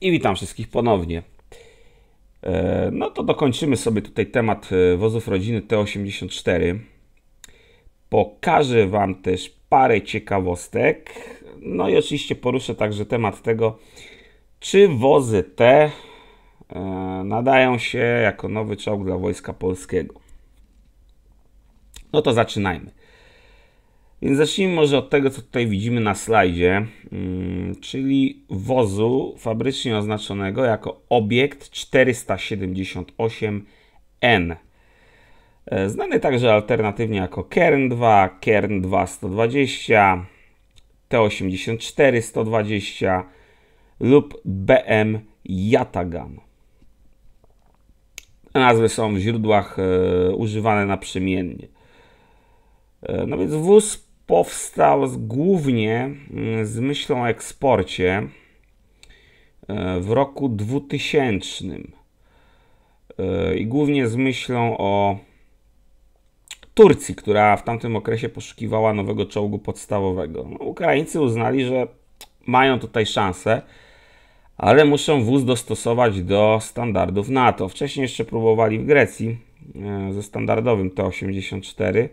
I witam wszystkich ponownie. E, no to dokończymy sobie tutaj temat e, wozów rodziny T84. Pokażę Wam też parę ciekawostek. No i oczywiście poruszę także temat tego, czy wozy te e, nadają się jako nowy czołg dla Wojska Polskiego. No to zaczynajmy. Więc zacznijmy może od tego, co tutaj widzimy na slajdzie, mm, czyli wozu fabrycznie oznaczonego jako obiekt 478N. E, znany także alternatywnie jako Kern 2, Kern 2 120, T84 120 lub BM Yatagan. Nazwy są w źródłach e, używane naprzemiennie. E, no więc wóz powstał głównie mm, z myślą o eksporcie e, w roku 2000 e, i głównie z myślą o Turcji, która w tamtym okresie poszukiwała nowego czołgu podstawowego. No, Ukraińcy uznali, że mają tutaj szansę, ale muszą wóz dostosować do standardów NATO. Wcześniej jeszcze próbowali w Grecji e, ze standardowym T-84,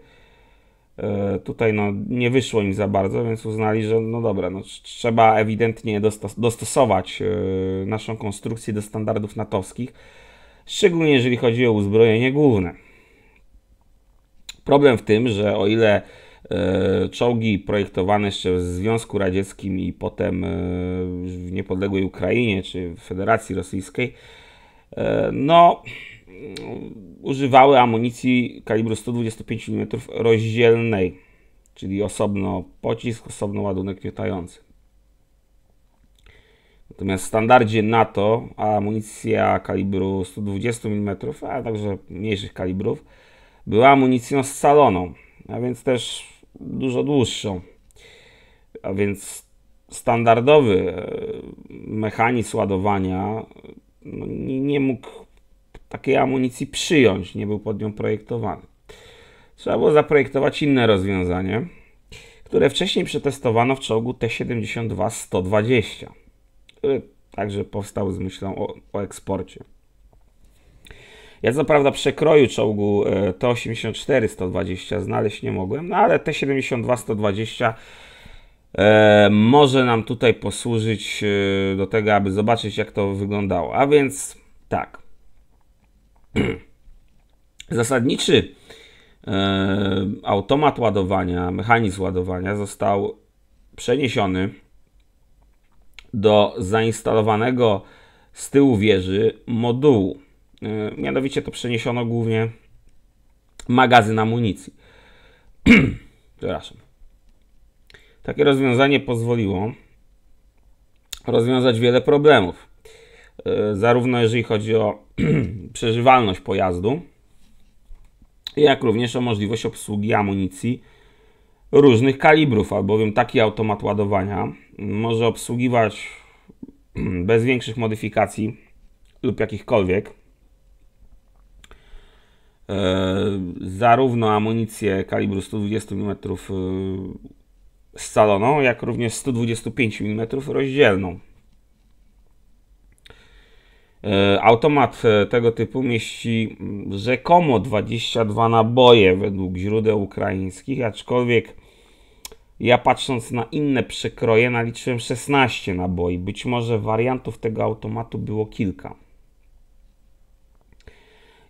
E, tutaj no, nie wyszło im za bardzo, więc uznali, że no dobra, no, trzeba ewidentnie dostos dostosować e, naszą konstrukcję do standardów natowskich, szczególnie jeżeli chodzi o uzbrojenie główne. Problem w tym, że o ile e, czołgi projektowane jeszcze w Związku Radzieckim i potem w niepodległej Ukrainie czy w Federacji Rosyjskiej, no używały amunicji kalibru 125 mm rozdzielnej, czyli osobno pocisk, osobno ładunek miotający. Natomiast w standardzie NATO amunicja kalibru 120 mm, a także mniejszych kalibrów, była amunicją scaloną, a więc też dużo dłuższą. A więc standardowy e, mechanizm ładowania no, nie mógł takiej amunicji przyjąć, nie był pod nią projektowany. Trzeba było zaprojektować inne rozwiązanie, które wcześniej przetestowano w czołgu T-72-120, który także powstał z myślą o, o eksporcie. Ja co prawda przekroju czołgu e, T-84-120 znaleźć nie mogłem, no ale T-72-120 e, może nam tutaj posłużyć e, do tego, aby zobaczyć jak to wyglądało. A więc tak, Zasadniczy e, automat ładowania, mechanizm ładowania został przeniesiony do zainstalowanego z tyłu wieży modułu. E, mianowicie to przeniesiono głównie magazyn amunicji. Przepraszam. Takie rozwiązanie pozwoliło rozwiązać wiele problemów. E, zarówno jeżeli chodzi o przeżywalność pojazdu, jak również o możliwość obsługi amunicji różnych kalibrów, albowiem taki automat ładowania może obsługiwać bez większych modyfikacji lub jakichkolwiek e, zarówno amunicję kalibru 120 mm e, scaloną, jak również 125 mm rozdzielną. E, automat e, tego typu mieści mm, rzekomo 22 naboje według źródeł ukraińskich, aczkolwiek ja patrząc na inne przekroje naliczyłem 16 naboi. Być może wariantów tego automatu było kilka.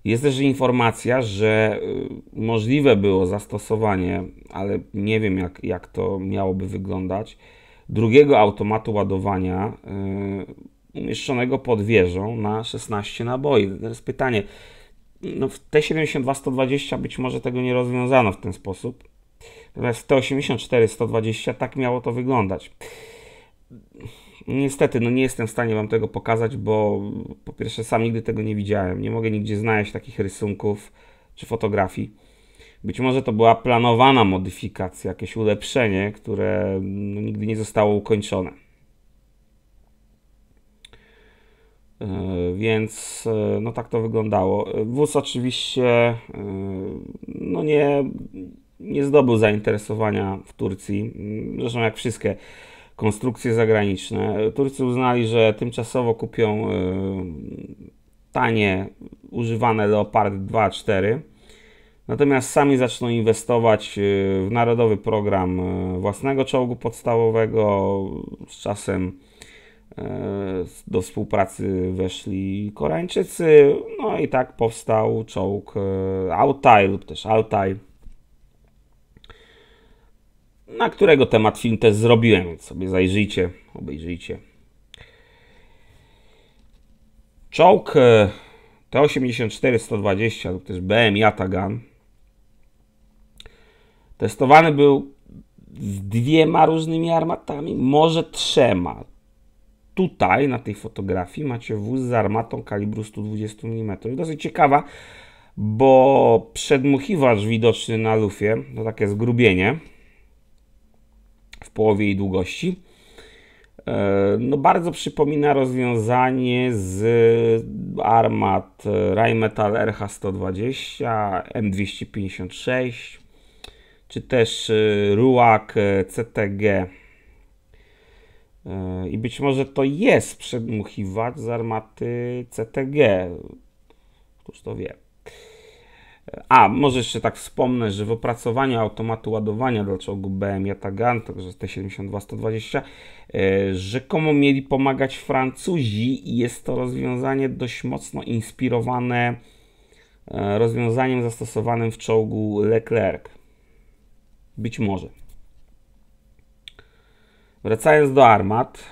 Jest też informacja, że y, możliwe było zastosowanie, ale nie wiem jak, jak to miałoby wyglądać, drugiego automatu ładowania. Yy, umieszczonego pod wieżą na 16 naboi. Teraz pytanie, no w T72-120 być może tego nie rozwiązano w ten sposób. Natomiast w T84-120 tak miało to wyglądać. Niestety, no nie jestem w stanie Wam tego pokazać, bo po pierwsze sam nigdy tego nie widziałem. Nie mogę nigdzie znaleźć takich rysunków czy fotografii. Być może to była planowana modyfikacja, jakieś ulepszenie, które no, nigdy nie zostało ukończone. E, więc e, no tak to wyglądało. E, wóz oczywiście no nie, nie zdobył zainteresowania w Turcji, mm, zresztą jak wszystkie konstrukcje zagraniczne. Turcy uznali, że tymczasowo kupią tanie używane Leopard 2-4. Natomiast sami zaczną inwestować w narodowy program własnego czołgu podstawowego z czasem E, do współpracy weszli Koreańczycy, no i tak powstał czołg e, Altai lub też Altai, na którego temat film też zrobiłem, więc sobie zajrzyjcie, obejrzyjcie. Czołg e, T-84-120 lub też BM Yatagan testowany był z dwiema różnymi armatami, może trzema tutaj na tej fotografii macie wóz z armatą kalibru 120 mm. Dosyć ciekawa, bo przedmuchiwacz widoczny na lufie, to takie zgrubienie w połowie jej długości, e, no bardzo przypomina rozwiązanie z armat Rheinmetall RH120, M256, czy też e, Ruak e, CTG E, I być może to jest przedmuchiwacz z armaty CTG. Któż to wie. E, a, może jeszcze tak wspomnę, że w opracowaniu automatu ładowania dla czołgu BM Yatagan, także T-72-120, e, rzekomo mieli pomagać Francuzi i jest to rozwiązanie dość mocno inspirowane rozwiązaniem zastosowanym w czołgu Leclerc. Być może. Wracając do armat,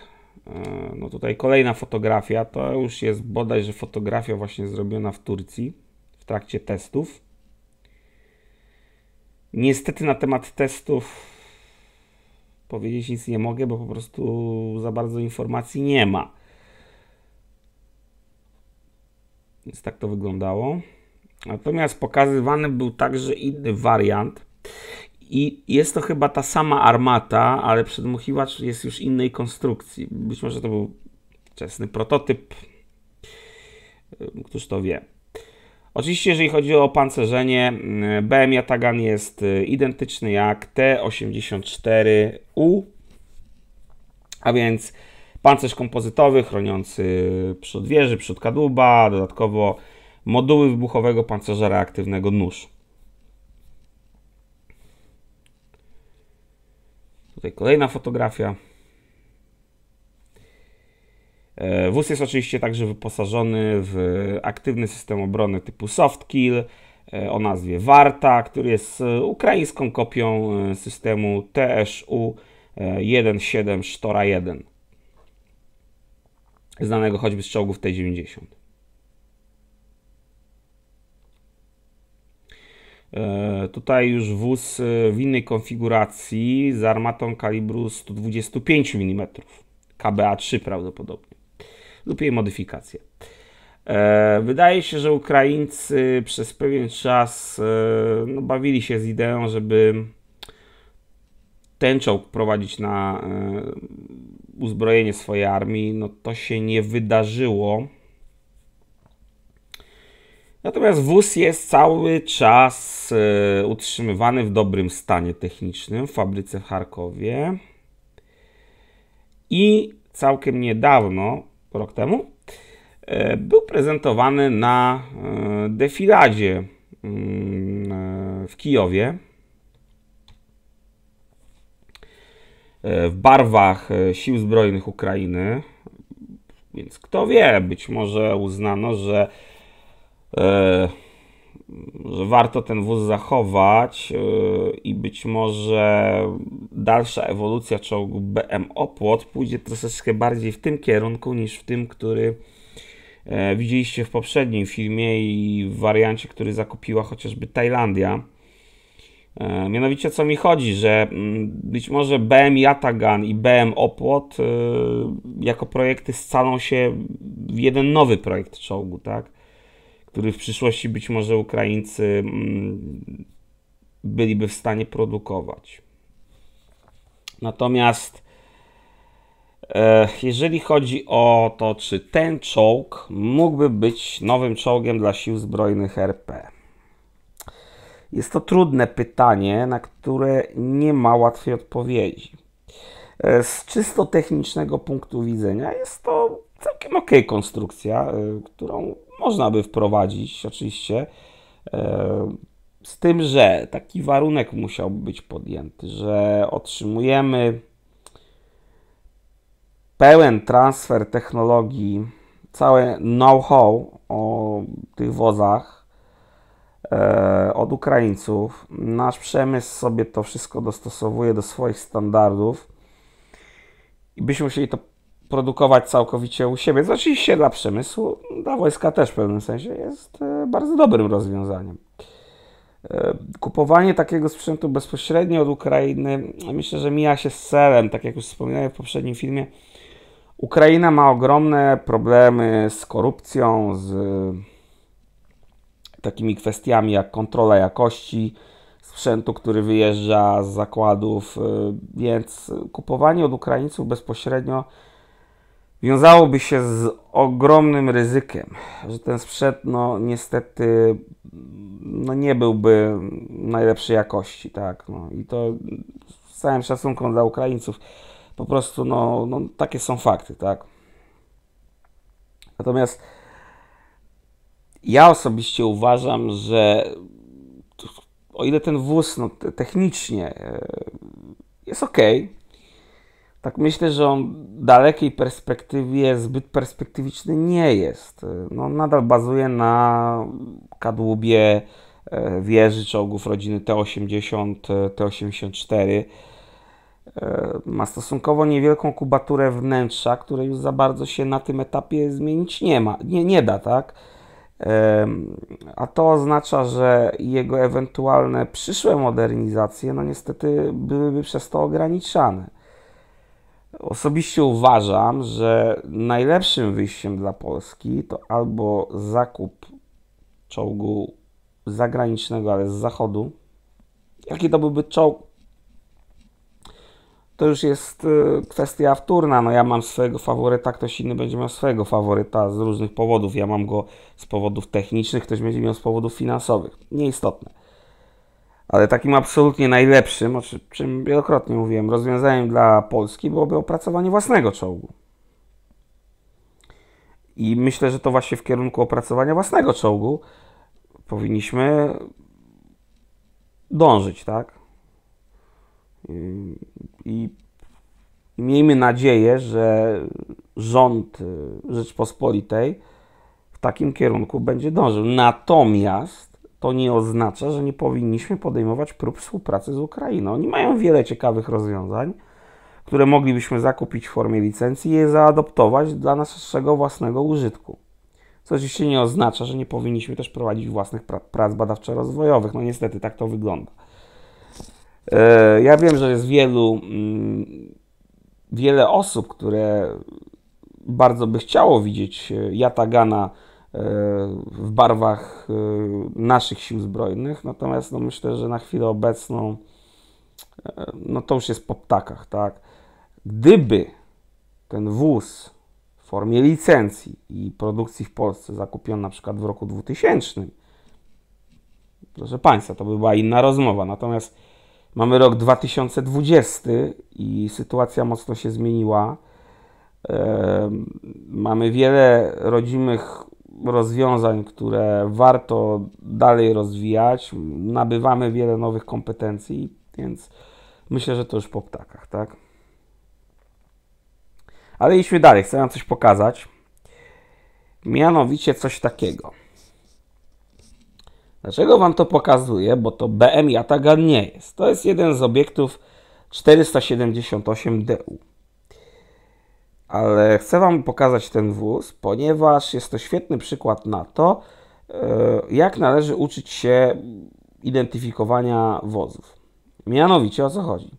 e, no tutaj kolejna fotografia, to już jest bodajże fotografia właśnie zrobiona w Turcji w trakcie testów. Niestety na temat testów powiedzieć nic nie mogę, bo po prostu za bardzo informacji nie ma. Więc tak to wyglądało. Natomiast pokazywany był także inny wariant. I jest to chyba ta sama armata, ale przedmuchiwacz jest już innej konstrukcji. Być może to był wczesny prototyp. Któż to wie. Oczywiście, jeżeli chodzi o opancerzenie, BM Yatagan jest y, identyczny jak T84U, a więc pancerz kompozytowy chroniący przód wieży, przód kadłuba, dodatkowo moduły wybuchowego pancerza reaktywnego nóż. Tutaj kolejna fotografia. E, wóz jest oczywiście także wyposażony w aktywny system obrony typu soft kill e, o nazwie Warta, który jest ukraińską kopią e, systemu TSU 17 Sztora 1, znanego choćby z czołgów T-90. E, tutaj już wóz e, w innej konfiguracji z armatą kalibru 125 mm, KBA-3 prawdopodobnie, lub jej modyfikacje. E, wydaje się, że Ukraińcy przez pewien czas no, bawili się z ideą, żeby ten czołg prowadzić na uzbrojenie swojej armii. No to się nie wydarzyło. Natomiast wóz jest cały czas e, utrzymywany w dobrym stanie technicznym w fabryce w Charkowie. I całkiem niedawno, rok temu, e, był prezentowany na e, defiladzie mm, w Kijowie. W barwach Sił Zbrojnych Ukrainy. Więc kto wie, być może uznano, że E, że warto ten wóz zachować e, i być może dalsza ewolucja czołgu BM Opłot pójdzie troszeczkę bardziej w tym kierunku niż w tym, który e, widzieliście w poprzednim filmie i w wariancie, który zakupiła chociażby Tajlandia. Mianowicie co mi chodzi, że mm, być może BM Yatagan i BM Opłot jako projekty scalą się w jeden nowy projekt czołgu, tak? który w przyszłości być może Ukraińcy mm, byliby w stanie produkować. Natomiast e, jeżeli chodzi o to, czy ten czołg mógłby być nowym czołgiem dla sił zbrojnych RP, jest to trudne pytanie, na które nie ma łatwej odpowiedzi. E, z czysto technicznego punktu widzenia jest to całkiem ok konstrukcja, e, którą można by wprowadzić oczywiście. E, z tym, że taki warunek musiałby być podjęty, że otrzymujemy pełen transfer technologii, całe know-how o tych wozach e, od Ukraińców. Nasz przemysł sobie to wszystko dostosowuje do swoich standardów i byśmy musieli to produkować całkowicie u siebie, co oczywiście znaczy, dla przemysłu, dla wojska też w pewnym sensie jest e, bardzo dobrym rozwiązaniem. E, kupowanie takiego sprzętu bezpośrednio od Ukrainy myślę, że mija się z celem. Tak jak już wspominałem w poprzednim filmie, Ukraina ma ogromne problemy z korupcją, z e, takimi kwestiami jak kontrola jakości sprzętu, który wyjeżdża z zakładów, więc kupowanie od Ukraińców bezpośrednio wiązałoby się z ogromnym ryzykiem, że ten sprzęt no niestety no, nie byłby najlepszej jakości, tak, no. i to z całym szacunkiem dla Ukraińców, po prostu no, no takie są fakty, tak. Natomiast ja osobiście uważam, że o ile ten wóz no, technicznie e, jest ok, tak myślę, że on w dalekiej perspektywie zbyt perspektywiczny nie jest. No, nadal bazuje na kadłubie e, wieży czołgów rodziny T-80, e, T-84. E, ma stosunkowo niewielką kubaturę wnętrza, które już za bardzo się na tym etapie zmienić nie, ma, nie, nie da, tak? A to oznacza, że jego ewentualne przyszłe modernizacje, no niestety, byłyby przez to ograniczane. Osobiście uważam, że najlepszym wyjściem dla Polski to albo zakup czołgu zagranicznego, ale z zachodu. Jaki to byłby czołg? To już jest y, kwestia wtórna. No ja mam swojego faworyta, ktoś inny będzie miał swojego faworyta z różnych powodów. Ja mam go z powodów technicznych, ktoś będzie miał z powodów finansowych. Nieistotne ale takim absolutnie najlepszym, o czym wielokrotnie mówiłem, rozwiązaniem dla Polski byłoby opracowanie własnego czołgu. I myślę, że to właśnie w kierunku opracowania własnego czołgu powinniśmy dążyć, tak? I, i miejmy nadzieję, że rząd y, Rzeczpospolitej w takim kierunku będzie dążył. Natomiast to nie oznacza, że nie powinniśmy podejmować prób współpracy z Ukrainą. Oni mają wiele ciekawych rozwiązań, które moglibyśmy zakupić w formie licencji i je zaadoptować dla naszego własnego użytku. Co oczywiście nie oznacza, że nie powinniśmy też prowadzić własnych prac badawczo-rozwojowych. No niestety tak to wygląda. E, ja wiem, że jest wielu, mm, wiele osób, które bardzo by chciało widzieć Jatagana e, w barwach y, naszych sił zbrojnych. Natomiast no, myślę, że na chwilę obecną e, no, to już jest po ptakach. Tak? Gdyby ten wóz w formie licencji i produkcji w Polsce zakupiony na przykład w roku 2000, proszę Państwa, to by była inna rozmowa. Natomiast mamy rok 2020 i sytuacja mocno się zmieniła. E, mamy wiele rodzimych rozwiązań, które warto dalej rozwijać. Nabywamy wiele nowych kompetencji, więc myślę, że to już po ptakach, tak? Ale idźmy dalej, chcę Wam coś pokazać. Mianowicie coś takiego. Dlaczego Wam to pokazuję? Bo to BM Yatagan nie jest. To jest jeden z obiektów 478 DU ale chcę Wam pokazać ten wóz, ponieważ jest to świetny przykład na to, e, jak należy uczyć się identyfikowania wozów. Mianowicie o co chodzi?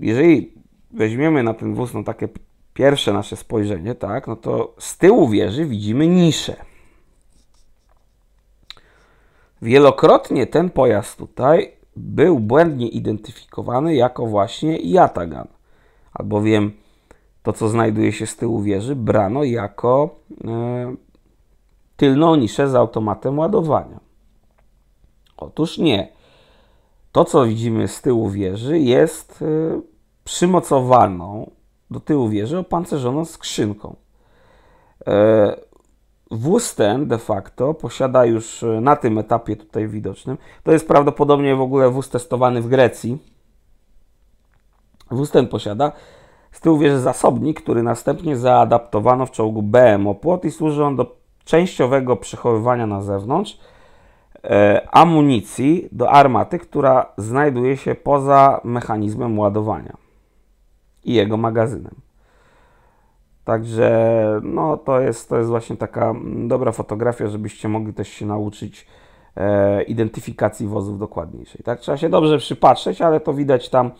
Jeżeli weźmiemy na ten wóz no, takie pierwsze nasze spojrzenie, tak, no to z tyłu wieży widzimy niszę. Wielokrotnie ten pojazd tutaj był błędnie identyfikowany jako właśnie Yatagan albowiem to, co znajduje się z tyłu wieży, brano jako y, tylną niszę z automatem ładowania. Otóż nie. To, co widzimy z tyłu wieży, jest y, przymocowaną do tyłu wieży opancerzoną skrzynką. Y, wóz ten de facto posiada już na tym etapie tutaj widocznym, to jest prawdopodobnie w ogóle wóz testowany w Grecji, Wóz ten posiada z tyłu wieży zasobnik, który następnie zaadaptowano w czołgu BM płot i służy on do częściowego przechowywania na zewnątrz e, amunicji do armaty, która znajduje się poza mechanizmem ładowania i jego magazynem. Także no, to, jest, to jest właśnie taka dobra fotografia, żebyście mogli też się nauczyć e, identyfikacji wozów dokładniejszej. Tak? Trzeba się dobrze przypatrzeć, ale to widać tam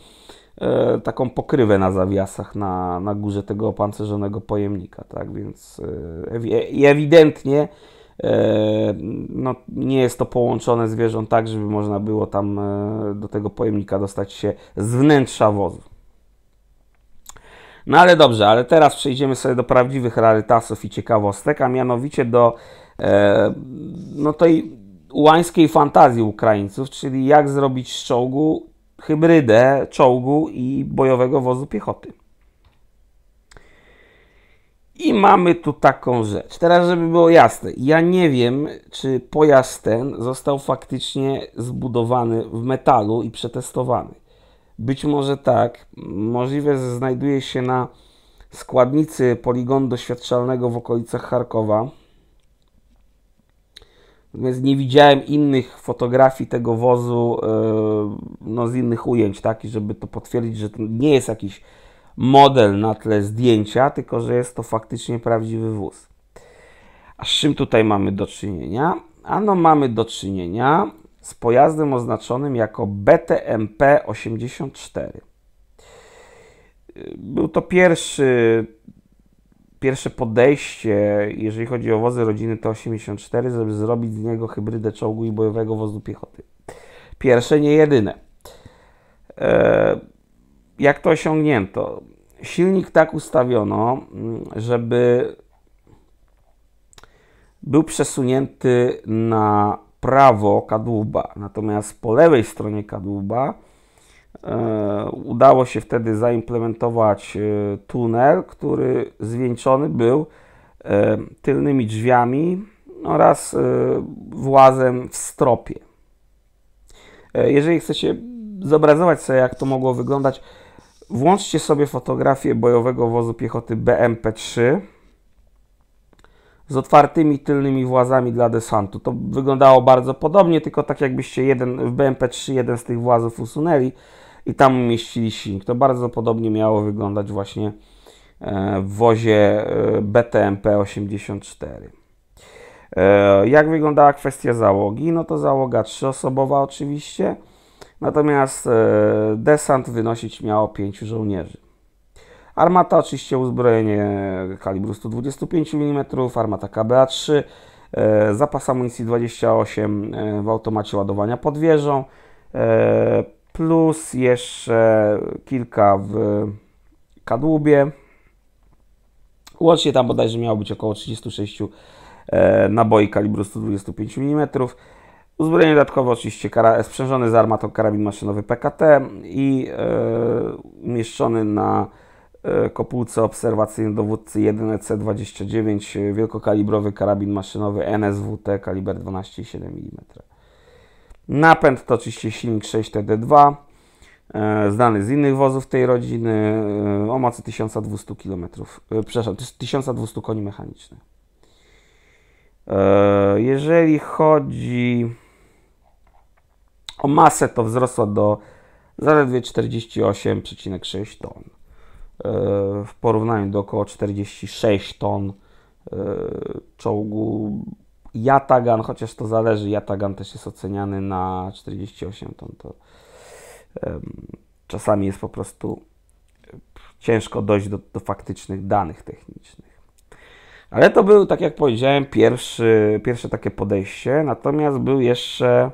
E, taką pokrywę na zawiasach na, na górze tego opancerzonego pojemnika, tak, więc e, e, ewidentnie no, nie jest to połączone z tak, żeby można było tam do tego pojemnika dostać się z wnętrza wozu. No ale dobrze, ale teraz przejdziemy sobie do prawdziwych rarytasów i ciekawostek, a mianowicie do e, no tej ułańskiej fantazji Ukraińców, czyli jak zrobić z czołgu hybrydę czołgu i bojowego wozu piechoty. I mamy tu taką rzecz. Teraz, żeby było jasne, ja nie wiem, czy pojazd ten został faktycznie zbudowany w metalu i przetestowany. Być może tak, możliwe, że znajduje się na składnicy poligon doświadczalnego w okolicach Charkowa, Natomiast nie widziałem innych fotografii tego wozu e, no, z innych ujęć, tak? I żeby to potwierdzić, że to nie jest jakiś model na tle zdjęcia, tylko że jest to faktycznie prawdziwy wóz. A z czym tutaj mamy do czynienia? Ano mamy do czynienia z pojazdem oznaczonym jako BTMP 84. E, był to pierwszy pierwsze podejście, jeżeli chodzi o wozy rodziny T-84, żeby zrobić z niego hybrydę czołgu i bojowego wozu piechoty. Pierwsze, nie jedyne. E, jak to osiągnięto? Silnik tak ustawiono, żeby był przesunięty na prawo kadłuba, natomiast po lewej stronie kadłuba E, udało się wtedy zaimplementować e, tunel, który zwieńczony był e, tylnymi drzwiami oraz no, włazem w stropie. Jeżeli chcecie zobrazować sobie, jak to mogło wyglądać, włączcie sobie fotografię bojowego wozu piechoty BMP-3 z otwartymi tylnymi włazami dla desantu. To wyglądało bardzo podobnie, tylko tak jakbyście jeden, w BMP-3 jeden z tych włazów usunęli i tam umieścili silnik. To bardzo podobnie miało wyglądać właśnie e, w wozie e, BTMP-84. E, jak wyglądała kwestia załogi? No to załoga trzyosobowa oczywiście, natomiast desant wynosić miało pięciu żołnierzy. Armata oczywiście uzbrojenie kalibru 125 mm, armata KBA-3, e, zapas amunicji 28 e, w automacie ładowania pod wieżą, e, plus jeszcze kilka w kadłubie. Łącznie tam bodajże miało być około 36 naboi kalibru 125 mm. Uzbrojenie dodatkowe oczywiście kara, sprzężony z armatą karabin maszynowy PKT i umieszczony na E, Kopułce obserwacyjne dowódcy 1C29, e, wielkokalibrowy karabin maszynowy NSWT kaliber 12,7 mm. Napęd to oczywiście silnik 6TD2, e, znany z innych wozów tej rodziny, o mocy 1200 km, przepraszam, 1200 koni mechanicznych. Jeżeli chodzi o masę, to wzrosła do zaledwie 48,6 ton. E, w porównaniu do około 46 ton e, czołgu Jatagan, chociaż to zależy, Jatagan też jest oceniany na 48 ton, to czasami jest po prostu ciężko dojść do, do faktycznych danych technicznych. Ale to był, tak jak powiedziałem, pierwszy, pierwsze takie podejście, natomiast był jeszcze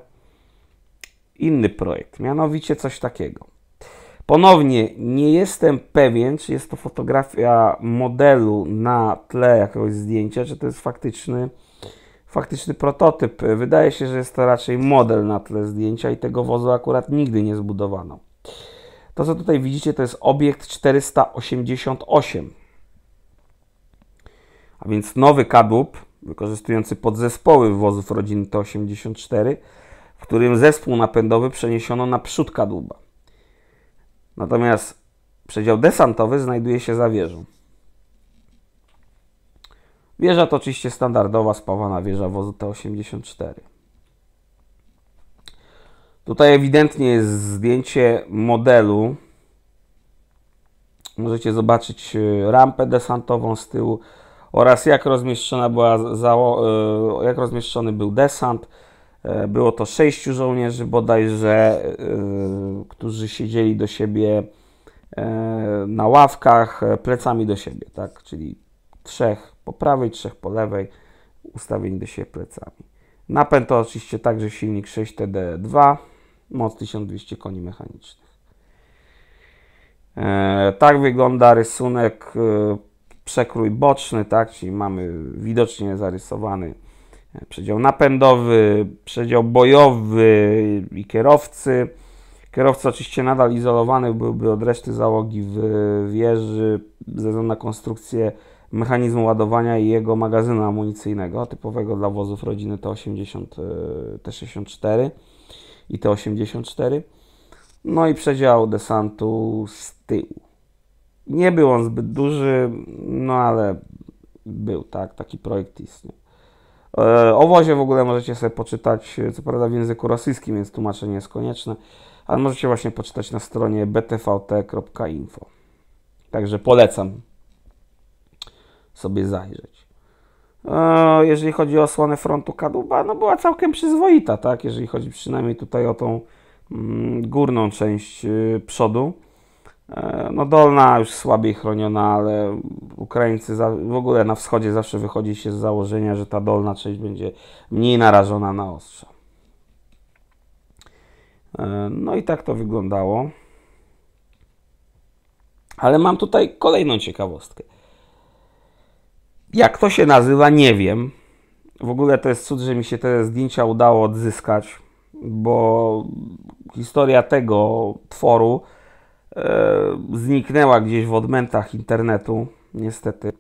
inny projekt, mianowicie coś takiego – Ponownie nie jestem pewien, czy jest to fotografia modelu na tle jakiegoś zdjęcia, czy to jest faktyczny, faktyczny prototyp. Wydaje się, że jest to raczej model na tle zdjęcia i tego wozu akurat nigdy nie zbudowano. To, co tutaj widzicie, to jest obiekt 488, a więc nowy kadłub wykorzystujący podzespoły wozów rodziny T84, w którym zespół napędowy przeniesiono na przód kadłuba. Natomiast przedział desantowy znajduje się za wieżą. Wieża to oczywiście standardowa spawana wieża wozu T-84. Tutaj ewidentnie jest zdjęcie modelu. Możecie zobaczyć e, rampę desantową z tyłu oraz jak, rozmieszczona była e, jak rozmieszczony był desant. E, było to sześciu żołnierzy bodajże, e, którzy siedzieli do siebie e, na ławkach plecami do siebie, tak? Czyli trzech po prawej, trzech po lewej, ustawieni do siebie plecami. Napęd to oczywiście także silnik 6TD2, moc 1200 koni mechanicznych. Tak wygląda rysunek, przekrój boczny, tak? Czyli mamy widocznie zarysowany przedział napędowy, przedział bojowy i kierowcy. Kierowca oczywiście nadal izolowany byłby od reszty załogi w wieży ze względu na konstrukcję mechanizmu ładowania i jego magazynu amunicyjnego, typowego dla wozów rodziny T80, 64 e, i T84. No i przedział desantu z tyłu. Nie był on zbyt duży, no ale był, tak, taki projekt istniał. E, o wozie w ogóle możecie sobie poczytać, e, co prawda w języku rosyjskim, więc tłumaczenie jest konieczne, ale możecie właśnie poczytać na stronie btvt.info. Także polecam sobie zajrzeć. E, jeżeli chodzi o osłonę frontu Kaduba, no była całkiem przyzwoita, tak? Jeżeli chodzi przynajmniej tutaj o tą mm, górną część przodu. E, no Dolna już słabiej chroniona, ale Ukraińcy za, w ogóle na wschodzie zawsze wychodzi się z założenia, że ta dolna część będzie mniej narażona na ostrza. E, no i tak to wyglądało. Ale mam tutaj kolejną ciekawostkę. Jak to się nazywa, nie wiem. W ogóle to jest cud, że mi się te zdjęcia udało odzyskać, bo historia tego tworu E, zniknęła gdzieś w odmętach internetu, niestety.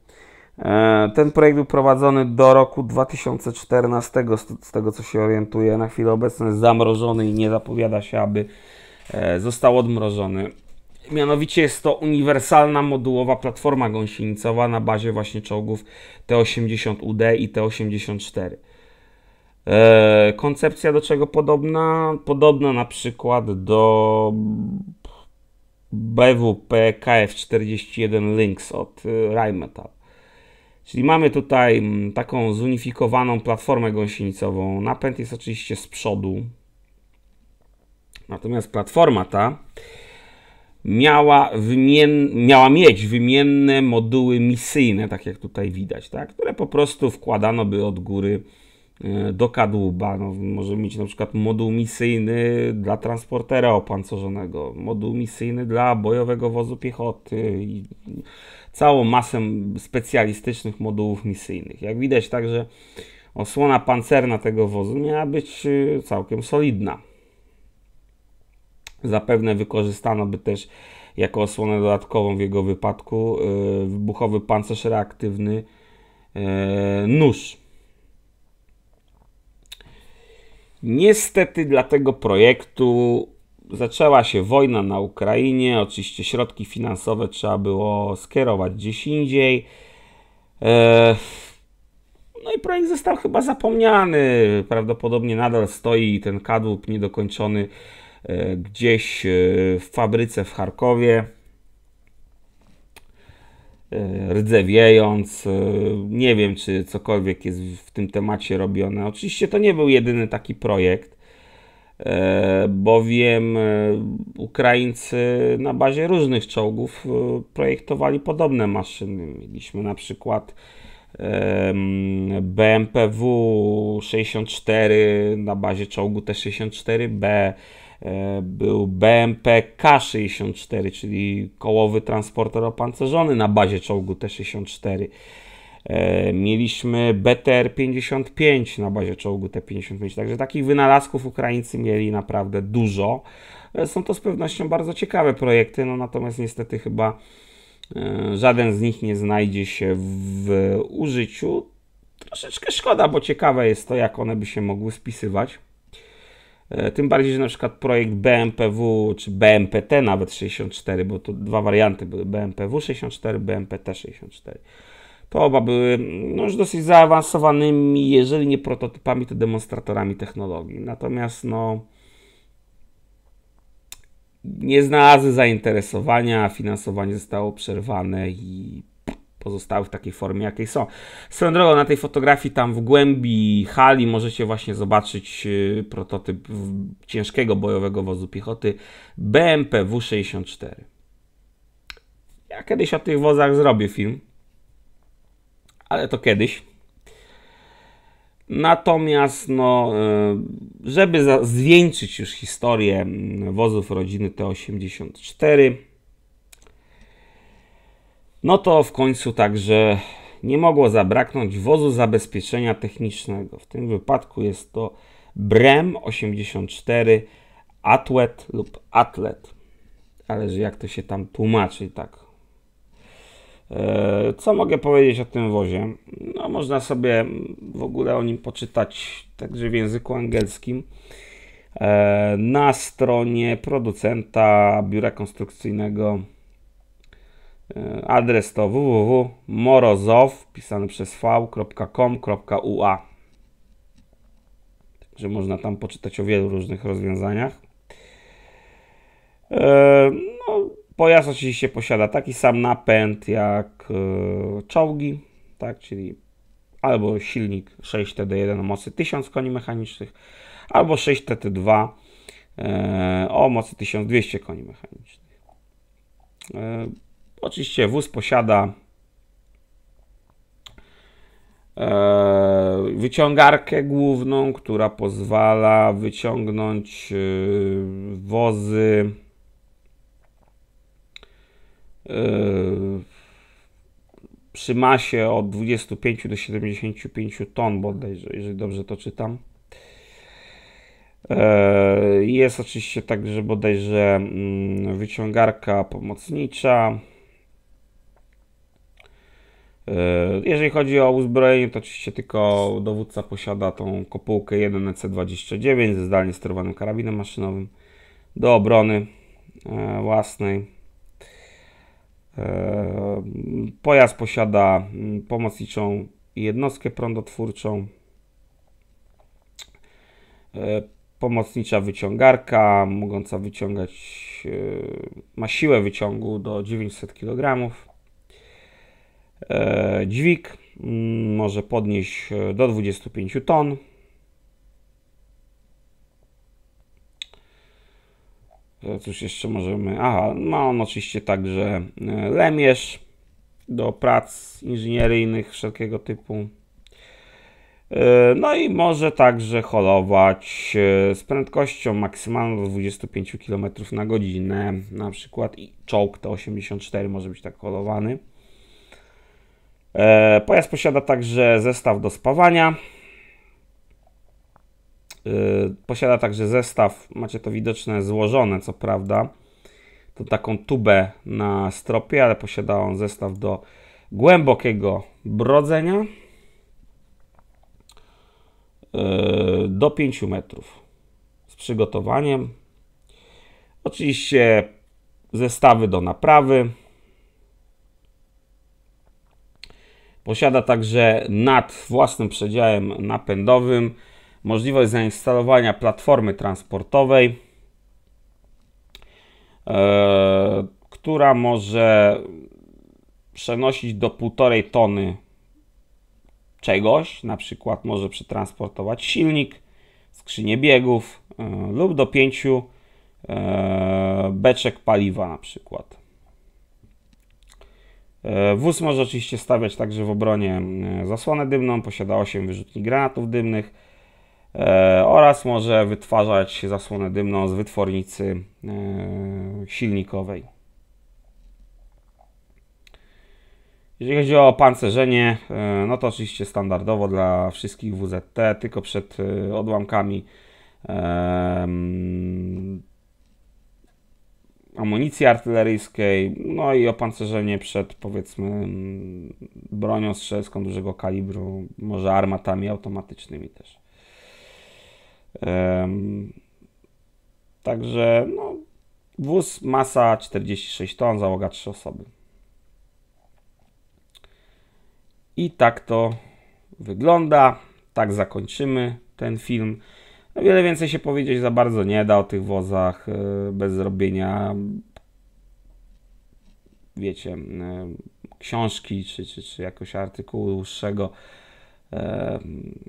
E, ten projekt był prowadzony do roku 2014, z tego co się orientuję. Na chwilę obecną jest zamrożony i nie zapowiada się, aby e, został odmrożony. Mianowicie jest to uniwersalna modułowa platforma gąsienicowa na bazie właśnie czołgów T-80UD i T-84. Koncepcja do czego podobna? Podobna na przykład do BWP KF41 Lynx od y, Rheinmetall. Czyli mamy tutaj mm, taką zunifikowaną platformę gąsienicową. Napęd jest oczywiście z przodu. Natomiast platforma ta miała, wymien... miała mieć wymienne moduły misyjne, tak jak tutaj widać, tak? które po prostu wkładano by od góry Y, do kadłuba. No, możemy mieć na przykład moduł misyjny dla transportera opancerzonego, moduł misyjny dla bojowego wozu piechoty i całą masę specjalistycznych modułów misyjnych. Jak widać także osłona pancerna tego wozu miała być y, całkiem solidna. Zapewne wykorzystano by też jako osłonę dodatkową w jego wypadku y, wybuchowy pancerz reaktywny nóż. Niestety dla tego projektu zaczęła się wojna na Ukrainie. Oczywiście środki finansowe trzeba było skierować gdzieś indziej. E, no i projekt został chyba zapomniany. Prawdopodobnie nadal stoi ten kadłub niedokończony e, gdzieś e, w fabryce w Charkowie. E, rdzewiejąc. E, nie wiem, czy cokolwiek jest w tym temacie robione. Oczywiście to nie był jedyny taki projekt, e, bowiem Ukraińcy na bazie różnych czołgów projektowali podobne maszyny. Mieliśmy na przykład BMPW 64 na bazie czołgu T64B. E, był BMP K64, czyli kołowy transporter opancerzony na bazie czołgu T64. E, mieliśmy BTR-55 na bazie czołgu T-55, także takich wynalazków Ukraińcy mieli naprawdę dużo. E, są to z pewnością bardzo ciekawe projekty, no natomiast niestety chyba żaden z nich nie znajdzie się w użyciu. Troszeczkę szkoda, bo ciekawe jest to, jak one by się mogły spisywać. E, tym bardziej, że na przykład projekt BMPW czy BMPT nawet 64, bo to dwa warianty były BMPW 64, BMPT 64. To oba były no, już dosyć zaawansowanymi, jeżeli nie prototypami, to demonstratorami technologii. Natomiast no, nie znalazły zainteresowania, finansowanie zostało przerwane i pozostały w takiej formie, jakiej są. Swoją drogą, na tej fotografii tam w głębi hali możecie właśnie zobaczyć y, prototyp ciężkiego bojowego wozu piechoty BMP W64. Ja kiedyś o tych wozach zrobię film, ale to kiedyś. Natomiast, no, y, żeby zwieńczyć już historię mm, wozów rodziny T84, no to w końcu także nie mogło zabraknąć wozu zabezpieczenia technicznego. W tym wypadku jest to Brem 84 Atlet lub Atlet. ale że jak to się tam tłumaczy, tak. E, co mogę powiedzieć o tym wozie? No, można sobie w ogóle o nim poczytać także w języku angielskim e, na stronie producenta biura konstrukcyjnego E, adres to www.morozow pisany przez v.com.ua Także można tam poczytać o wielu różnych rozwiązaniach. E, no, pojazd oczywiście posiada taki sam napęd jak e, czołgi, tak, czyli albo silnik 6TD1 o mocy 1000 koni mechanicznych, albo 6TT2 o mocy 1200 koni mechanicznych. Oczywiście wóz posiada e, wyciągarkę główną, która pozwala wyciągnąć e, wozy e, przy masie od 25 do 75 ton bodajże, jeżeli dobrze to czytam. Jest oczywiście także bodajże mm, wyciągarka pomocnicza, E, jeżeli chodzi o uzbrojenie, to oczywiście tylko dowódca posiada tą kopułkę 1 EC29 ze zdalnie sterowanym karabinem maszynowym do obrony e, własnej. E, pojazd posiada mm, pomocniczą jednostkę prądotwórczą, pomocnicza wyciągarka, mogąca wyciągać, ma siłę wyciągu do 900 kg E, dźwig mm, może podnieść e, do 25 ton. E, cóż jeszcze możemy... Aha, ma on oczywiście także lemierz do prac inżynieryjnych wszelkiego typu. No i może także holować z prędkością maksymalną do 25 km na godzinę. Na przykład i czołg T-84 może być tak holowany. E, pojazd posiada także zestaw do spawania. E, posiada także zestaw, macie to widoczne, złożone co prawda. To taką tubę na stropie, ale posiada on zestaw do głębokiego brodzenia e, do 5 metrów z przygotowaniem. Oczywiście zestawy do naprawy, Posiada także nad własnym przedziałem napędowym, możliwość zainstalowania platformy transportowej, e, która może przenosić do 1,5 tony czegoś, na przykład może przetransportować silnik, skrzynię biegów e, lub do 5 e, beczek paliwa na przykład. E, wóz może oczywiście stawiać także w obronie e, zasłonę dymną, posiada 8 wyrzutni granatów dymnych e, oraz może wytwarzać zasłonę dymną z wytwornicy silnikowej. Jeżeli chodzi o pancerzenie, no to oczywiście standardowo dla wszystkich WZT, tylko przed odłamkami amunicji artyleryjskiej, no i opancerzenie przed powiedzmy mm, bronią strzelską dużego kalibru, może armatami automatycznymi też. Um, także no, wóz masa 46 ton, załoga 3 osoby. I tak to wygląda. Tak zakończymy ten film. No wiele więcej się powiedzieć za bardzo nie da o tych wozach e, bez zrobienia wiecie, e, książki czy, czy, czy jakoś artykułu dłuższego e,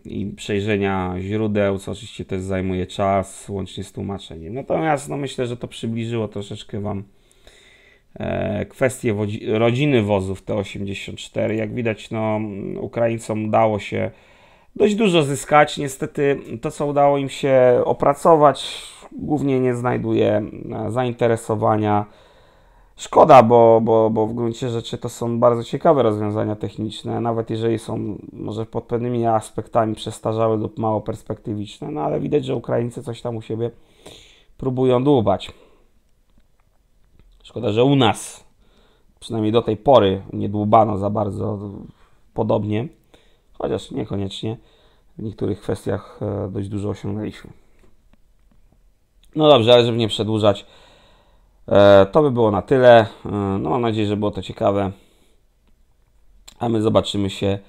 i przejrzenia źródeł, co oczywiście też zajmuje czas, łącznie z tłumaczeniem. Natomiast no, myślę, że to przybliżyło troszeczkę Wam kwestię rodziny wozów T-84. Jak widać, no, Ukraińcom dało się dość dużo zyskać. Niestety to, co udało im się opracować, głównie nie znajduje e, zainteresowania. Szkoda, bo, bo, bo w gruncie rzeczy to są bardzo ciekawe rozwiązania techniczne, nawet jeżeli są może pod pewnymi aspektami przestarzałe lub mało perspektywiczne, no ale widać, że Ukraińcy coś tam u siebie próbują dłubać. Szkoda, że u nas, przynajmniej do tej pory, nie dłubano za bardzo podobnie chociaż niekoniecznie. W niektórych kwestiach e, dość dużo osiągnęliśmy. No dobrze, ale żeby nie przedłużać, e, to by było na tyle. E, no mam nadzieję, że było to ciekawe. A my zobaczymy się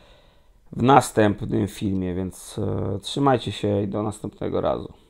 w następnym filmie, więc trzymajcie się i do następnego razu.